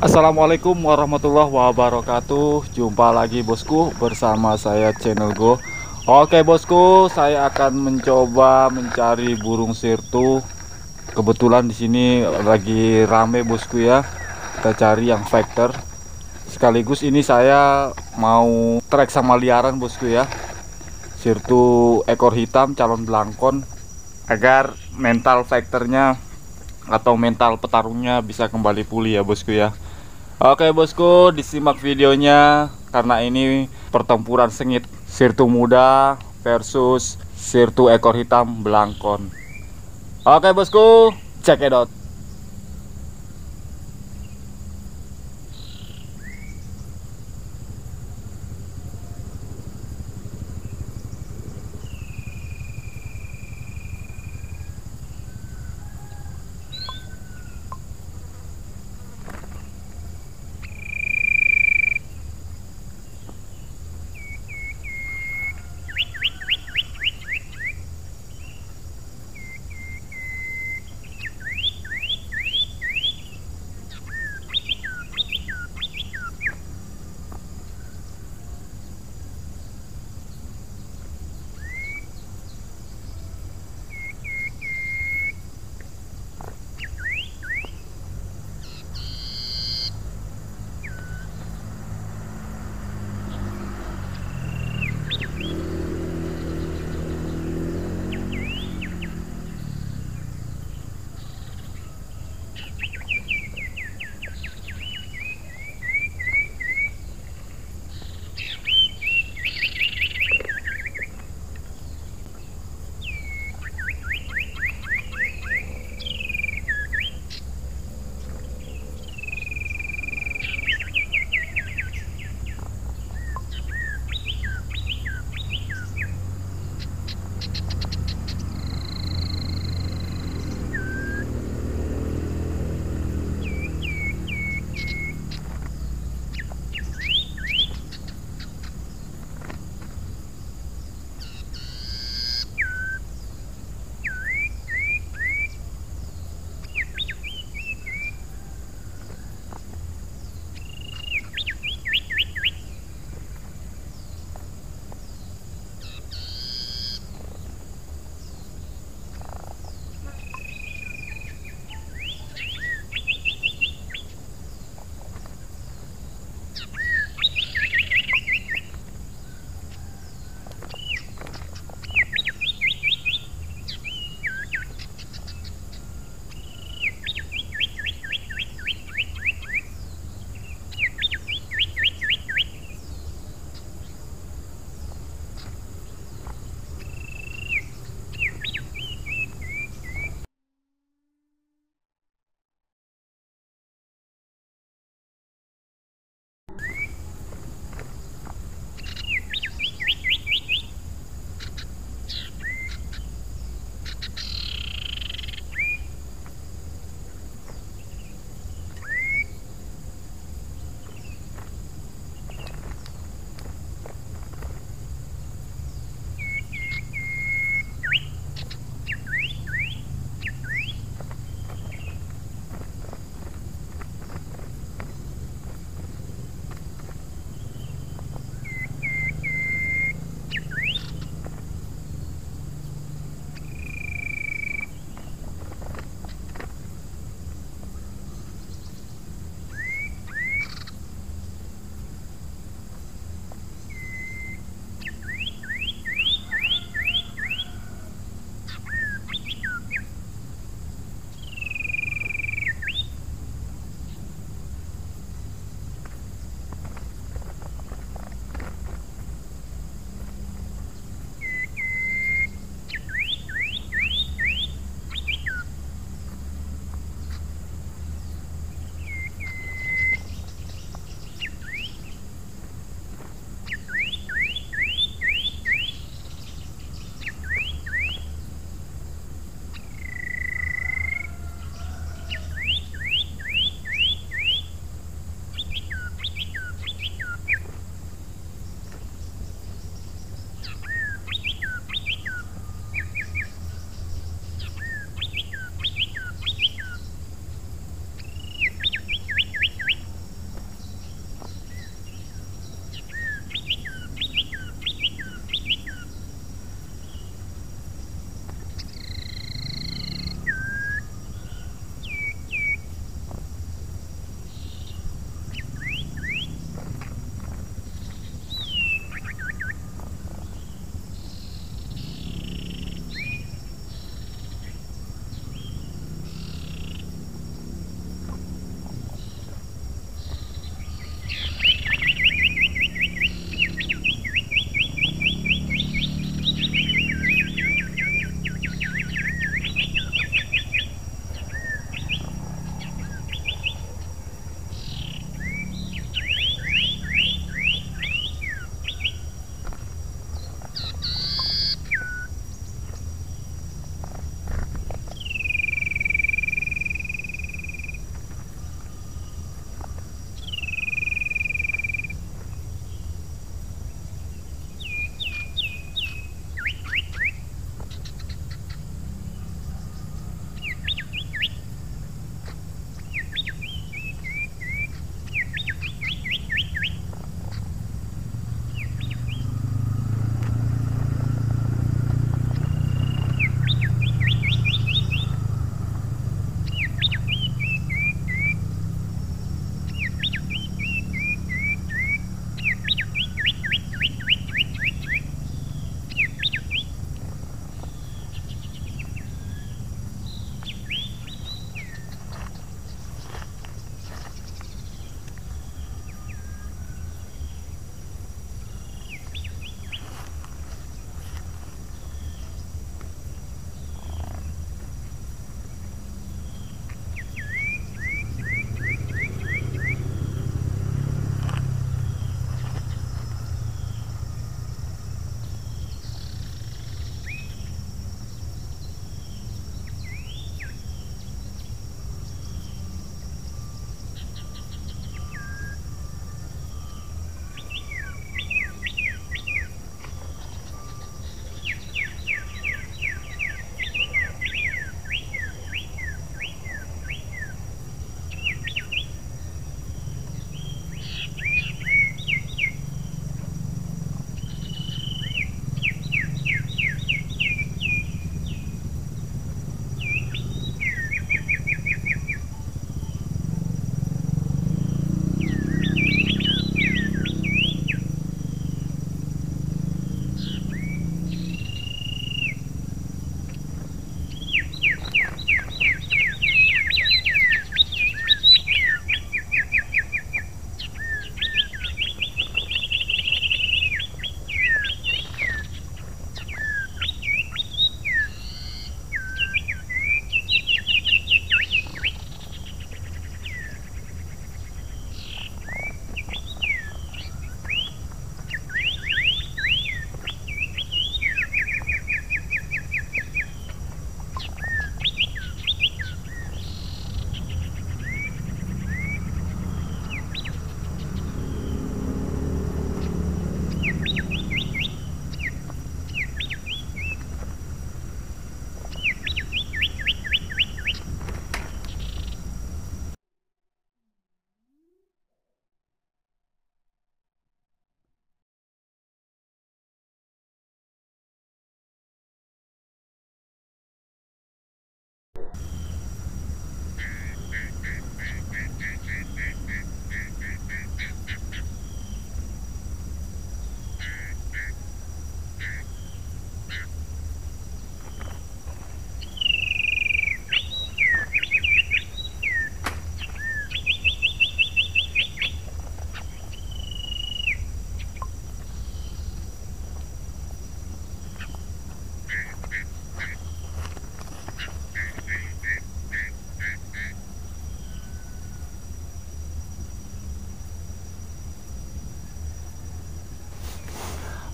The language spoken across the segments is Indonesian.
Assalamualaikum warahmatullahi wabarakatuh Jumpa lagi bosku bersama saya channel go Oke bosku saya akan mencoba mencari burung sirtu Kebetulan di sini lagi rame bosku ya Kita cari yang factor Sekaligus ini saya mau trek sama liaran bosku ya Sirtu ekor hitam calon belangkon Agar mental factornya atau mental petarungnya bisa kembali pulih ya bosku ya Oke bosku, disimak videonya karena ini pertempuran sengit sirtu muda versus sirtu ekor hitam belangkon. Oke bosku, check it out.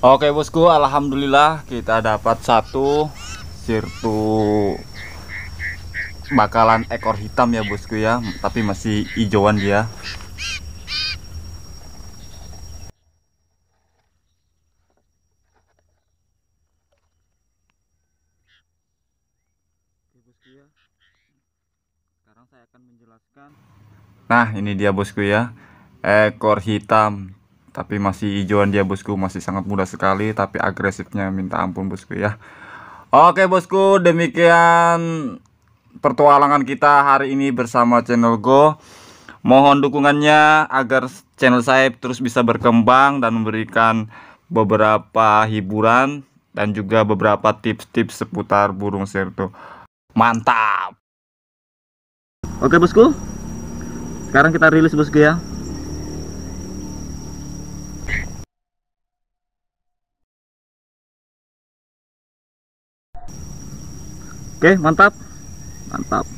Oke bosku, alhamdulillah kita dapat satu sirtu bakalan ekor hitam ya bosku ya, tapi masih hijauan dia. Sekarang saya akan menjelaskan. Nah, ini dia bosku ya. Ekor hitam tapi masih hijauan dia bosku, masih sangat mudah sekali tapi agresifnya minta ampun bosku ya. Oke bosku, demikian pertualangan kita hari ini bersama channel Go. Mohon dukungannya agar channel saya terus bisa berkembang dan memberikan beberapa hiburan dan juga beberapa tips-tips seputar burung sirtu. Mantap. Oke bosku, sekarang kita rilis bosku ya. oke mantap mantap